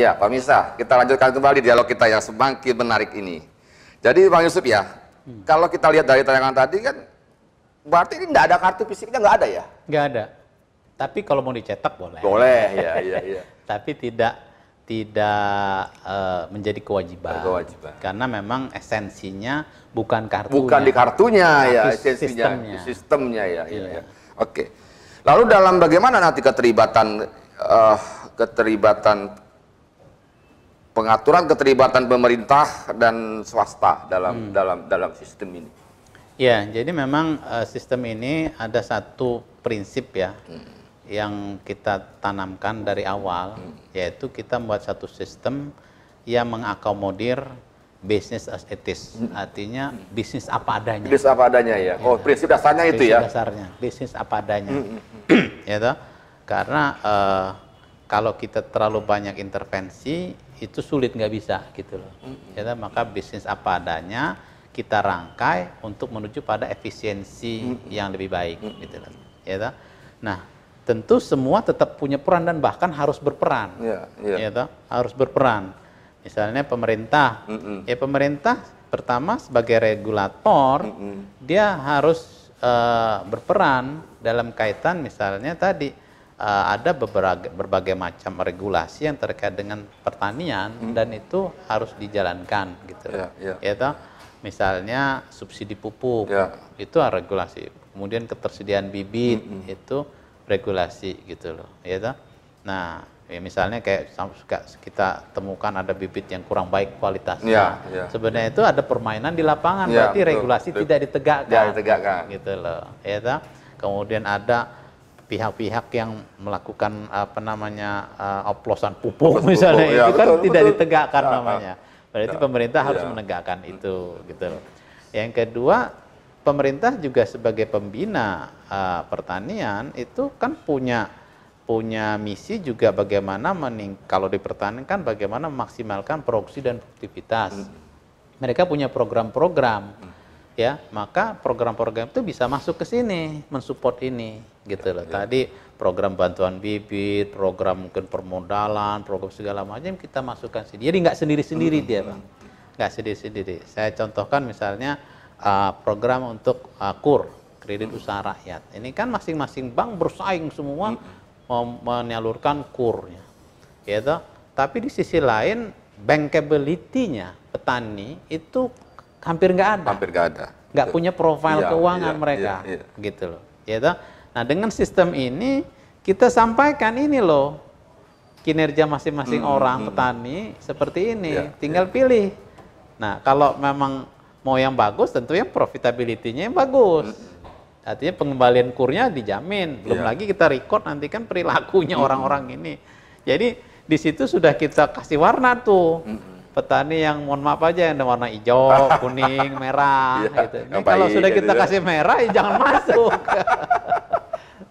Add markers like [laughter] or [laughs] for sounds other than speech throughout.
Ya, Pak Misa, kita lanjutkan kembali dialog kita yang semakin menarik ini. Jadi Bang Yusuf ya, hmm. kalau kita lihat dari tayangan tadi kan berarti ini tidak ada kartu fisiknya nggak ada ya? Nggak ada. Tapi kalau mau dicetak boleh. Boleh, ya, ya, ya. [laughs] Tapi tidak tidak e, menjadi kewajiban. Kewajiban. Karena memang esensinya bukan kartu. Bukan di kartunya ya, esensinya, sistemnya, sistemnya ya, iya. ya. Oke. Lalu dalam bagaimana nanti keterlibatan uh, keterlibatan pengaturan keterlibatan pemerintah dan swasta dalam hmm. dalam dalam sistem ini. Ya, jadi memang uh, sistem ini ada satu prinsip ya hmm. yang kita tanamkan dari awal, hmm. yaitu kita membuat satu sistem yang mengakomodir bisnis as it is. Hmm. Artinya bisnis apa adanya. Bisnis apa adanya ya. Oh, ya. prinsip dasarnya itu ya. dasarnya, bisnis apa adanya. Hmm. hmm, hmm. ya toh? Karena uh, kalau kita terlalu banyak intervensi itu sulit nggak bisa gitu loh. Ya, maka bisnis apa adanya kita rangkai untuk menuju pada efisiensi yang lebih baik gitu loh. Ya, nah tentu semua tetap punya peran dan bahkan harus berperan. Yeah, yeah. Ya, ya. ya harus berperan. Misalnya pemerintah, mm-hmm. ya pemerintah pertama sebagai regulator mm-hmm. dia harus uh, berperan dalam kaitan misalnya tadi Eh, ada berbagai, berbagai macam regulasi yang terkait dengan pertanian hmm. dan itu harus dijalankan gitu. Ya, ya. itu ya misalnya subsidi pupuk yeah. itu regulasi. Kemudian ketersediaan bibit hmm, hmm. itu regulasi gitu loh, ya itu Nah, ya misalnya kayak kita temukan ada bibit yang kurang baik kualitasnya. Ya, ya. Sebenarnya itu ada permainan di lapangan, ya, berarti betul, regulasi tidak ditegakkan. ya, ditegakkan. Gitu loh, ya Kemudian ada pihak-pihak yang melakukan apa namanya eh, oplosan pupuk Oplos misalnya pupuk, itu ya, kan betul, tidak betul. ditegakkan ya, namanya. Ya. Berarti ya, pemerintah ya. harus menegakkan hmm. itu gitu. Yang kedua, pemerintah juga sebagai pembina uh, pertanian itu kan punya punya misi juga bagaimana mening kalau kan bagaimana memaksimalkan produksi dan produktivitas. Hmm. Mereka punya program-program hmm ya maka program-program itu bisa masuk ke sini mensupport ini gitu loh. Iya. Tadi program bantuan bibit, program mungkin permodalan, program segala macam kita masukkan sini. Jadi nggak sendiri-sendiri hmm. dia bang, nggak sendiri-sendiri. Saya contohkan misalnya uh, program untuk uh, kur kredit hmm. usaha rakyat. Ini kan masing-masing bank bersaing semua hmm. menyalurkan kurnya, gitu. Tapi di sisi lain bankability-nya petani itu hampir nggak ada. Hampir nggak ada. Nggak punya profil ya, keuangan ya, mereka, ya, ya. gitu loh. Ya Nah dengan sistem ini kita sampaikan ini loh kinerja masing-masing hmm, orang hmm. petani seperti ini, ya, tinggal ya. pilih. Nah kalau memang mau yang bagus, tentu yang profitability yang bagus. Hmm. Artinya pengembalian kurnya dijamin. Belum yeah. lagi kita record nanti kan perilakunya hmm. orang-orang hmm. ini. Jadi di situ sudah kita kasih warna tuh. Hmm petani yang mohon maaf aja yang warna hijau, [laughs] kuning, merah ya, gitu. Ini kalau sudah gitu kita ya. kasih merah ya jangan [laughs] masuk.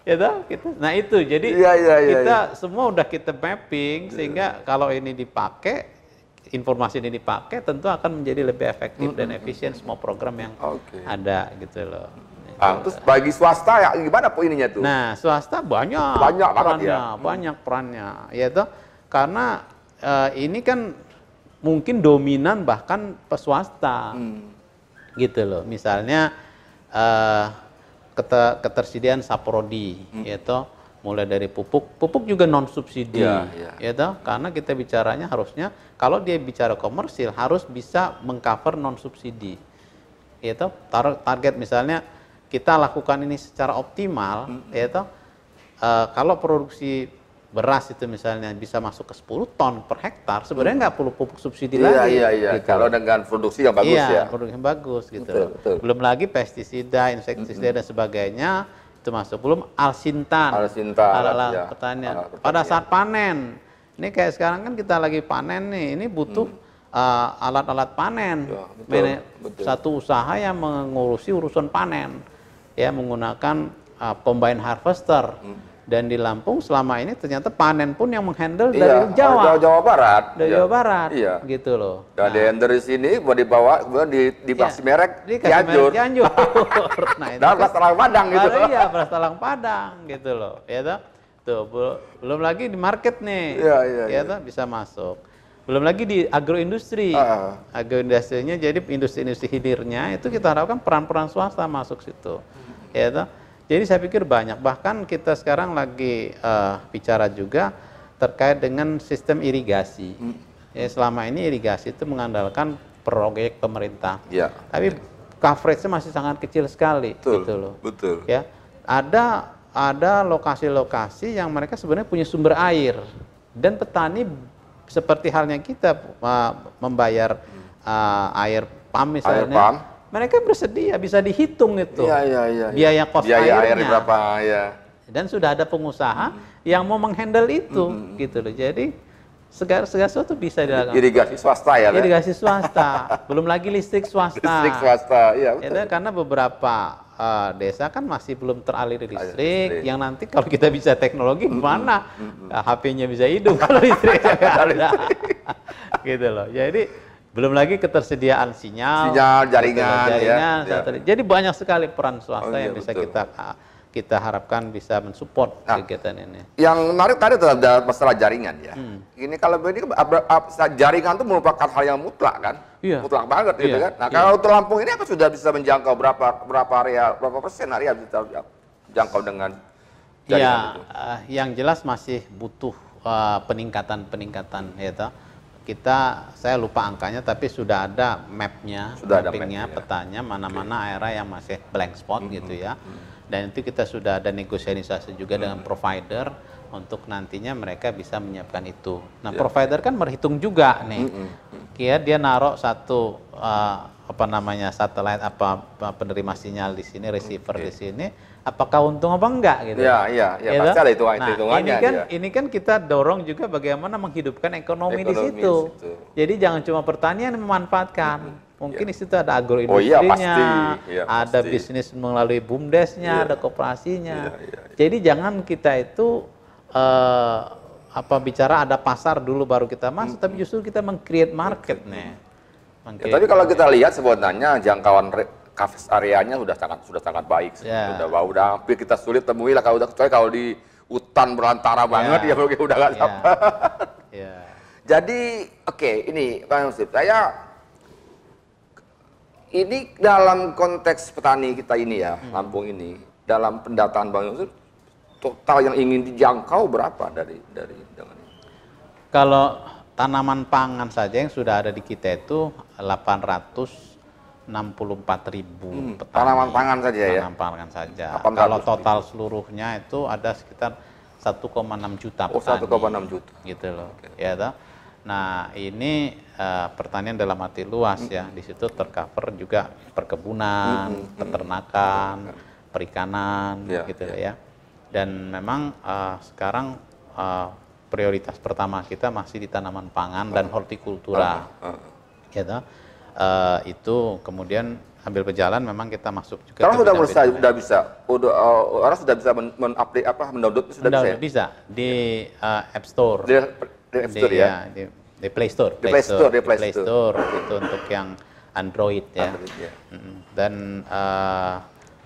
gitu, gitu. Nah, itu. Jadi ya, ya, ya, kita ya. semua udah kita mapping iya. sehingga kalau ini dipakai informasi ini dipakai tentu akan menjadi lebih efektif mm -hmm. dan efisien semua program yang okay. ada gitu loh. Ah, gitu. terus bagi swasta ya gimana po ininya tuh? Nah, swasta banyak banyak ya. perannya, ya. banyak perannya. Yaitu karena uh, ini kan mungkin dominan bahkan peswasta hmm. gitu loh misalnya uh, eh, keter ketersediaan saprodi hmm. yaitu mulai dari pupuk pupuk juga non subsidi yeah, yeah. yaitu iya. karena kita bicaranya harusnya kalau dia bicara komersil harus bisa mengcover non subsidi yaitu tar target misalnya kita lakukan ini secara optimal hmm. yaitu uh, eh, kalau produksi beras itu misalnya bisa masuk ke 10 ton per hektar sebenarnya hmm. nggak perlu pupuk subsidi iya, lagi iya iya gitu. kalau dengan produksi yang bagus iya, ya produksi yang bagus gitu betul, betul. belum lagi pestisida insektisida mm -hmm. dan sebagainya itu masuk belum alsintan alsintan iya. alat ya, pertanian. Alat pertanian pada saat panen ini kayak sekarang kan kita lagi panen nih ini butuh hmm. Uh, alat-alat panen, ya, betul, betul. satu usaha yang mengurusi urusan panen, ya menggunakan uh, combine harvester, hmm dan di Lampung selama ini ternyata panen pun yang menghandle iya, dari Jawa. Jawa, Jawa Barat. Dari iya. Jawa Barat. Iya. Gitu loh. Dan nah. dari sini buat dibawa kemudian di di iya. Merek di Cianjur. Cianjur. [laughs] nah, itu Dan Talang Padang gitu. Iya, Talang Padang gitu loh. Ya toh? Tuh, belum lagi di market nih. Iya, iya. Ya iya. iya. bisa masuk. Belum lagi di agroindustri. Uh. Agroindustrinya jadi industri-industri hilirnya itu kita harapkan peran-peran swasta masuk situ. Ya toh? Jadi saya pikir banyak. Bahkan kita sekarang lagi uh, bicara juga terkait dengan sistem irigasi. Hmm. Ya, selama ini irigasi itu mengandalkan proyek pemerintah. Ya. Tapi coverage-nya masih sangat kecil sekali. Betul. Gitu loh. Betul. Ya, ada ada lokasi-lokasi yang mereka sebenarnya punya sumber air dan petani seperti halnya kita uh, membayar uh, air pam misalnya. Air pump mereka bersedia bisa dihitung itu ya, ya, ya, biaya kos biaya airnya. air berapa ya dan sudah ada pengusaha hmm. yang mau menghandle itu hmm. gitu loh jadi segar-segar sesuatu bisa dilakukan irigasi swasta ya irigasi swasta belum lagi listrik swasta listrik swasta ya betul. Ya, karena beberapa uh, desa kan masih belum teraliri listrik, listrik. yang nanti kalau kita bisa teknologi mana mm -hmm. mm -hmm. HP-nya bisa hidup kalau listriknya [laughs] [laughs] gitu loh jadi belum lagi ketersediaan sinyal, sinyal jaringan, jaringan ya, ya. Jadi banyak sekali peran swasta oh, iya, yang bisa betul. kita ah, kita harapkan bisa mensupport nah, kegiatan ini. Yang menarik tadi adalah masalah jaringan ya. Hmm. Ini kalau ini jaringan itu merupakan hal yang mutlak kan? Iya. Mutlak banget gitu iya. gitu kan. Nah, iya. kalau untuk Lampung ini apa sudah bisa menjangkau berapa berapa area berapa persen area bisa jangkau dengan jaringan ya, itu? Eh, yang jelas masih butuh eh, peningkatan-peningkatan uh, ya toh kita saya lupa angkanya tapi sudah ada mapnya, sudah mappingnya, ada ya. petanya mana-mana okay. area yang masih blank spot mm -hmm. gitu hmm, ya. Mm -hmm. Dan itu kita sudah ada negosiasi juga mm -hmm. dengan provider untuk nantinya mereka bisa menyiapkan itu. Nah, ya. provider kan merhitung juga nih. Mm -hmm. Kia dia naruh satu uh, apa namanya satelit apa, penerima sinyal di sini, receiver okay. di sini, apakah untung apa enggak gitu. Ya, ya, ya gitu? pasti ada itu nah, hitungannya. Ini kan ya. ini kan kita dorong juga bagaimana menghidupkan ekonomi, ekonomi di, situ. di situ. Jadi jangan cuma pertanian memanfaatkan. Mm -hmm. Mungkin ya. di situ ada agroindustrinya, oh, iya, ya, ada pasti. bisnis melalui bumdesnya, ya. ada iya. kooperasinya. Ya, ya, ya. Jadi jangan kita itu uh, apa bicara ada pasar dulu baru kita masuk, hmm. tapi justru kita meng-create market nih. ya, tapi kalau kita lihat sebenarnya jangkauan kafes areanya sudah sangat sudah sangat baik, yeah. Ya. sudah bau udah hampir kita sulit temui lah kalau udah kecuali kalau di hutan berantara ya. banget ya mungkin udah nggak yeah. yeah. Jadi oke okay, ini Bang Yusuf, saya ini dalam konteks petani kita ini ya, hmm. Lampung ini, dalam pendataan Bang Yusuf, total yang ingin dijangkau berapa dari dari dengan Kalau tanaman pangan saja yang sudah ada di kita itu 864 ribu hmm, petani. Tanaman pangan saja tanaman ya. Tanaman pangan saja. 800 Kalau total seluruhnya itu ada sekitar 1,6 juta oh, petani. Oh, 1,6 juta. Gitu loh. Okay. Ya toh. Nah, ini uh, pertanian dalam arti luas ya. -hmm. ya. Di situ tercover juga perkebunan, mm -hmm. peternakan, perikanan yeah, gitu yeah. ya, ya dan memang uh, sekarang uh, prioritas pertama kita masih di tanaman pangan dan hortikultura uh, uh. uh. uh, itu kemudian ambil berjalan memang kita masuk juga sekarang sudah bisa sudah bisa udah, uh, orang sudah bisa men, apa mendownload sudah bisa, ya? bisa di uh, App Store di, di App Store di, ya, ya di, di Play Store di Play Store, Play Store di Play, Store. Play Store, Store itu untuk yang Android ya, Android, ya. dan uh,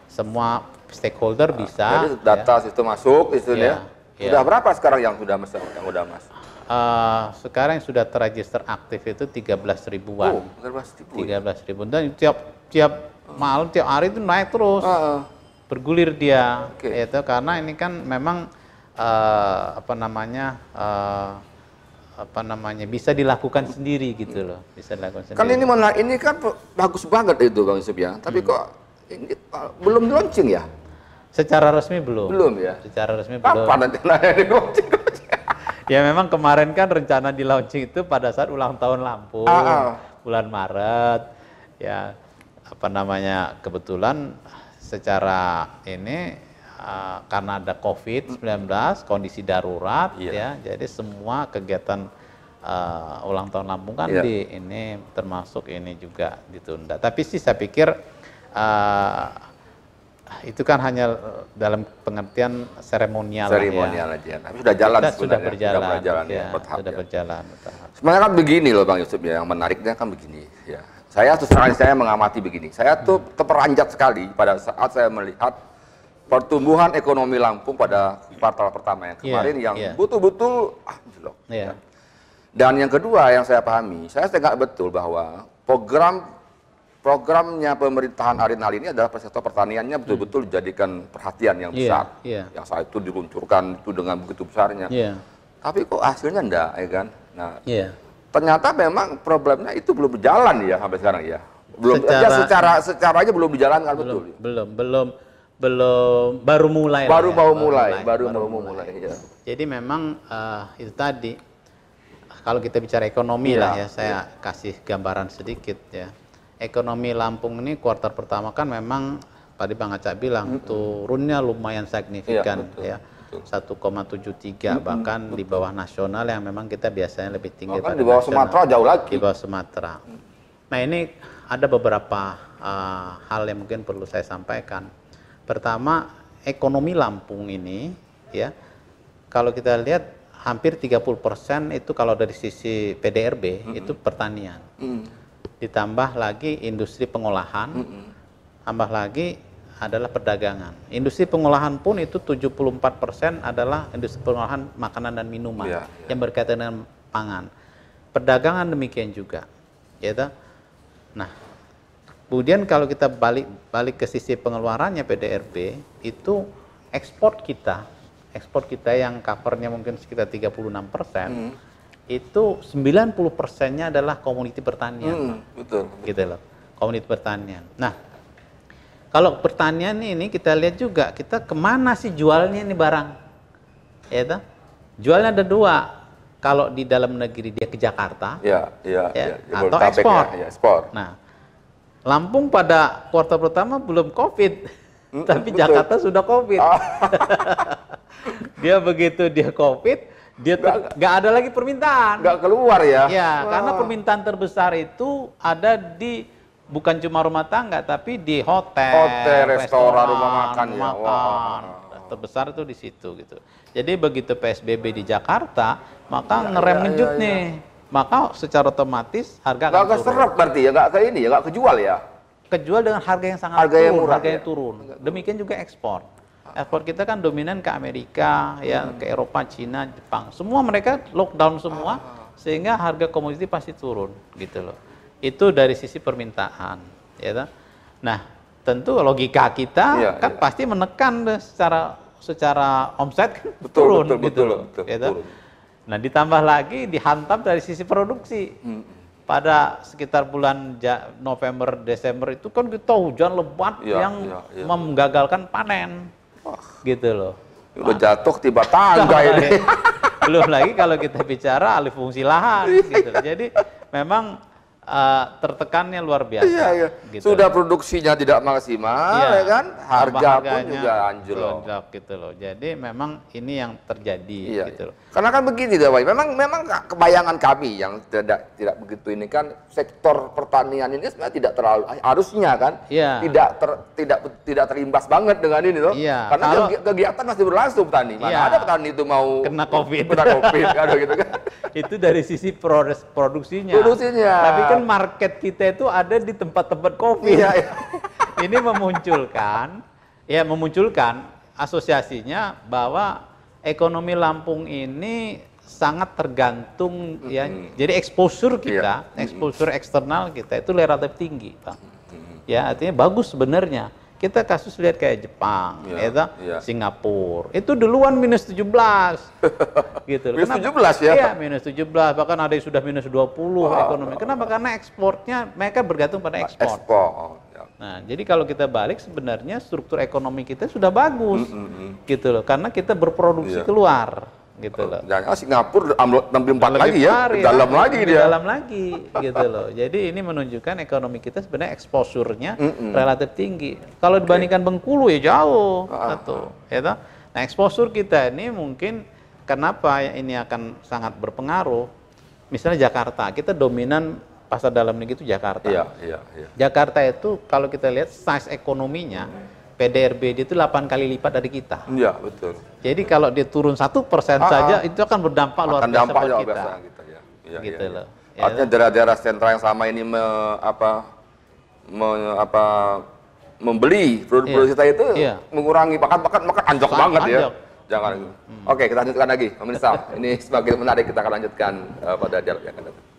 semua stakeholder ah, bisa. Jadi ya. data iya, ya. itu masuk, istilahnya. Ya, sudah ya. berapa sekarang yang sudah masuk? Yang sudah masuk? Uh, eh, sekarang yang sudah terregister aktif itu 13 ribuan. Oh, 13 ya? ribu. Dan tiap tiap uh. malam tiap hari itu naik terus. Uh, uh. Bergulir dia. Okay. Yaitu karena ini kan memang uh, apa namanya? Uh, apa namanya bisa dilakukan sendiri gitu loh bisa dilakukan sendiri. Kan ini mana, ini kan bagus banget itu Bang Subya. ya. Tapi hmm. kok ini belum launching ya? Secara resmi belum. Belum ya. Secara resmi Apa belum. Apa nanya di launching? ya memang kemarin kan rencana di launching itu pada saat ulang tahun Lampung, ah, ah. bulan Maret. Ya apa namanya kebetulan secara ini uh, karena ada COVID-19 kondisi darurat yeah. ya, jadi semua kegiatan uh, ulang tahun Lampung kan yeah. di ini termasuk ini juga ditunda. Tapi sih saya pikir uh, itu kan hanya eh, dalam pengertian seremonial. Ya. Seremonial ya. aja. Tapi sudah jalan sudah, sudah berjalan. Sudah berjalan ya, ya Sudah ya. berjalan Sebenarnya kan begini loh Bang Yusuf ya, yang menariknya kan begini ya. Saya terus saya mengamati begini. Saya tuh hmm. terperanjat sekali pada saat saya melihat pertumbuhan ekonomi Lampung pada kuartal pertama yang iya, kemarin yeah, yang yeah. betul-betul ah, yeah. Iya. Ya. Dan yang kedua yang saya pahami, saya tidak betul bahwa program programnya pemerintahan Arinal ini adalah sektor pertaniannya hmm. betul-betul dijadikan perhatian yang iya, besar. Yeah, yeah. Yang saat itu diluncurkan itu dengan begitu besarnya. Yeah. Tapi kok hasilnya enggak, ya kan? Nah, yeah. ternyata memang problemnya itu belum berjalan ya sampai sekarang ya. Belum secara ya secara secaranya belum kan belum, betul. Belum, belum belum baru mulai. Baru ya, mau baru mulai, mulai, baru, baru mau mulai. mulai ya. Jadi memang uh, itu tadi kalau kita bicara ekonomi ya, lah iya, ya, saya ya. kasih gambaran sedikit ya ekonomi Lampung ini kuartal pertama kan memang tadi Bang Aca bilang mm -hmm. turunnya lumayan signifikan iya, ya. Betul, betul. ya 1,73 bahkan di bawah nasional yang memang kita biasanya lebih tinggi bahkan di bawah Sumatera jauh lagi. Di bawah Sumatera. Nah, ini ada beberapa uh, hal yang mungkin perlu saya sampaikan. Pertama, ekonomi Lampung ini ya kalau kita lihat hampir 30% itu kalau dari sisi PDRB mm -hmm. itu pertanian. Mm -hmm ditambah lagi industri pengolahan, mm -hmm. tambah lagi adalah perdagangan. Industri pengolahan pun itu 74% adalah industri pengolahan makanan dan minuman yeah, yeah. yang berkaitan dengan pangan. Perdagangan demikian juga. Yaitu nah, kemudian kalau kita balik balik ke sisi pengeluarannya PDRB itu ekspor kita, ekspor kita yang covernya mungkin sekitar 36%. Mm -hmm itu 90 persennya adalah komuniti pertanian. Hmm, betul. Gitu loh, komuniti pertanian. Nah, kalau pertanian ini kita lihat juga kita kemana sih jualnya ini barang, ya itu Jualnya ada dua. Kalau di dalam negeri dia ke Jakarta, ya, ya, ya, ya atau ya, ekspor. Ya, ya, ekspor. Nah, Lampung pada kuartal pertama belum COVID, hmm, tapi betul. Jakarta sudah COVID. Ah. [laughs] dia begitu dia COVID, dia nggak ada lagi permintaan. Nggak keluar ya? Ya, wow. karena permintaan terbesar itu ada di bukan cuma rumah tangga tapi di hotel, hotel, restoran, rumah makan, ya. rumah ya. Wow. Terbesar itu di situ gitu. Jadi begitu PSBB di Jakarta, maka ya, ngerem ya, ya, ya. nih. Maka secara otomatis harga nggak akan turun. berarti ya, nggak ke ini ya, nggak kejual ya. Kejual dengan harga yang sangat harga turun, murah, harga yang ya. turun. Demikian juga ekspor ekspor kita kan dominan ke Amerika, ya hmm. ke Eropa, Cina, Jepang. Semua mereka lockdown semua ah, ah. sehingga harga komoditi pasti turun gitu loh. Itu dari sisi permintaan, ya. Toh? Nah, tentu logika kita ya, kan ya. pasti menekan secara secara omset kan betul, turun betul, gitu betul, loh. Betul, ya, betul. Nah, ditambah lagi dihantam dari sisi produksi. Hmm. Pada sekitar bulan November Desember itu kan kita hujan lebat ya, yang ya, ya. menggagalkan panen Gitu loh. Lu jatuh tiba tangga ini. [laughs] Belum lagi kalau kita bicara alih fungsi lahan gitu. Jadi memang uh, tertekannya luar biasa. Iya, iya. Gitu. Sudah produksinya tidak maksimal, iya. ya kan? Harga pun juga anjlok. gitu loh. Jadi memang ini yang terjadi iya, iya. gitu iya. loh. Karena kan begini Dewi. memang memang kebayangan kami yang tidak tidak begitu ini kan sektor pertanian ini sebenarnya tidak terlalu ah, harusnya kan iya. tidak ter, tidak tidak terimbas banget dengan ini loh. Iya. Karena Kalau, kegiatan masih berlangsung petani. Mana iya. ada petani itu mau kena covid. Kena covid [laughs] gitu kan. itu dari sisi produksinya. Produksinya. Tapi kan kan market kita itu ada di tempat-tempat kopi. Iya, iya. [laughs] Ini memunculkan ya memunculkan asosiasinya bahwa ekonomi Lampung ini sangat tergantung mm-hmm. ya. Jadi exposure iya. kita, yeah. exposure mm-hmm. eksternal kita itu relatif tinggi, Bang. Mm-hmm. Ya, artinya bagus sebenarnya. Kita kasus lihat kayak Jepang, iya, ya, itu, ya. Singapura. Itu duluan minus 17. [laughs] gitu. minus Kenapa? 17 ya? Iya, minus 17. Bahkan ada yang sudah minus 20 oh, ekonomi. Kenapa? Karena ekspornya, mereka bergantung pada nah, ekspor. Ekspor. Ya. Nah, jadi kalau kita balik sebenarnya struktur ekonomi kita sudah bagus. Mm -hmm. Gitu loh. Karena kita berproduksi yeah. keluar gitu loh. Jangan Singapura empat lagi ya, ya, lagi dia. Dalam lagi gitu loh. Jadi ini menunjukkan ekonomi kita sebenarnya eksposurnya relatif tinggi. Kalau okay. dibandingkan Bengkulu ya jauh ah. satu, ya Nah, eksposur kita ini mungkin kenapa ini akan sangat berpengaruh. Misalnya Jakarta, kita dominan pasar dalam negeri itu Jakarta. Iya, iya, iya. Jakarta itu kalau kita lihat size ekonominya, PDRB itu 8 kali lipat dari kita. Iya, betul jadi kalau dia turun satu persen ah, ah. saja itu akan berdampak luar biasa dampak buat kita. Gitu, ya. Iya, gitu iya, iya. Ya, gitu Artinya daerah-daerah sentra yang sama ini me, apa me, apa membeli produk-produk kita itu mengurangi bahkan pakan maka anjok Sangat banget anjok. ya. Jangan. Hmm. Oke, kita lanjutkan lagi pemirsa. ini sebagai menarik kita akan lanjutkan uh, pada dialog yang akan datang.